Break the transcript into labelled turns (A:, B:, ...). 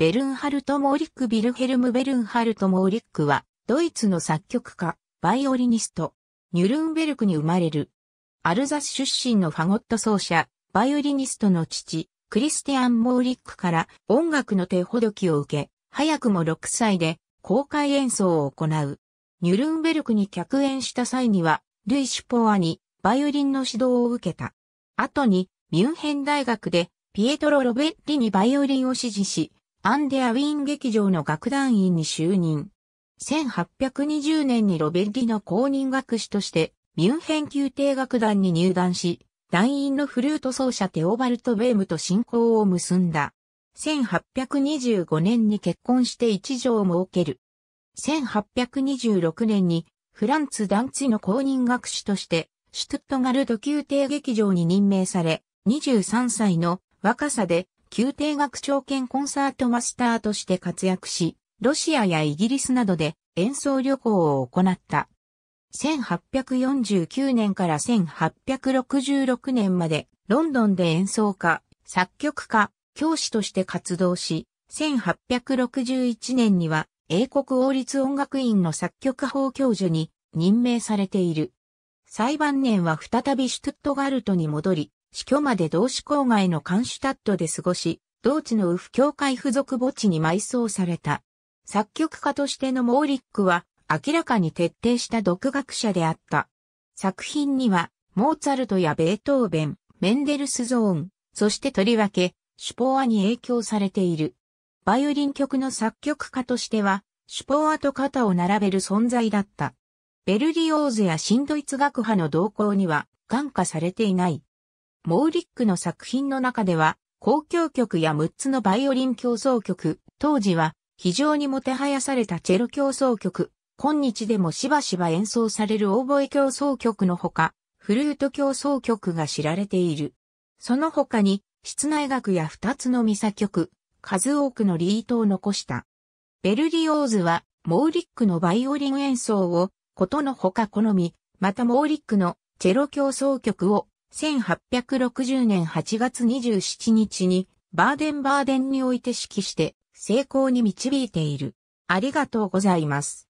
A: ベルンハルト・モーリック・ビルヘルム・ベルンハルト・モーリックは、ドイツの作曲家、バイオリニスト、ニュルンベルクに生まれる。アルザス出身のファゴット奏者、バイオリニストの父、クリスティアン・モーリックから音楽の手ほどきを受け、早くも6歳で公開演奏を行う。ニュルンベルクに客演した際には、ルイ・シュポアにバイオリンの指導を受けた。後に、ミュンヘン大学で、ピエトロ・ロベッリにバイオリンを指示し、アンデアウィーン劇場の楽団員に就任。1820年にロベッリの公認学士として、ミュンヘン宮廷楽団に入団し、団員のフルート奏者テオバルト・ベームと親交を結んだ。1825年に結婚して一女を設ける。1826年にフランツ・ダンツィの公認学士として、シュトゥットガルド宮廷劇場に任命され、23歳の若さで宮廷学長兼コンサートマスターとして活躍し、ロシアやイギリスなどで演奏旅行を行った。1849年から1866年までロンドンで演奏家、作曲家、教師として活動し、1861年には英国王立音楽院の作曲法教授に任命されている。裁判年は再びシュトゥットガルトに戻り、死去まで同志郊外のカンシュタットで過ごし、同地のウフ教会付属墓地に埋葬された。作曲家としてのモーリックは、明らかに徹底した独学者であった。作品には、モーツァルトやベートーベン、メンデルスゾーン、そしてとりわけ、シュポアに影響されている。バイオリン曲の作曲家としては、シュポアと肩を並べる存在だった。ベルリオーズや新ドイツ学派の動向には、感化されていない。モーリックの作品の中では、交響曲や6つのバイオリン競争曲、当時は非常にもてはやされたチェロ競争曲、今日でもしばしば演奏されるオーボエ競争曲のほか、フルート競争曲が知られている。その他に、室内楽や2つのミサ曲、数多くのリートを残した。ベルリオーズは、モーリックのバイオリン演奏を、ことのほか好み、またモーリックのチェロ競争曲を1860年8月27日にバーデンバーデンにおいて指揮して成功に導いている。ありがとうございます。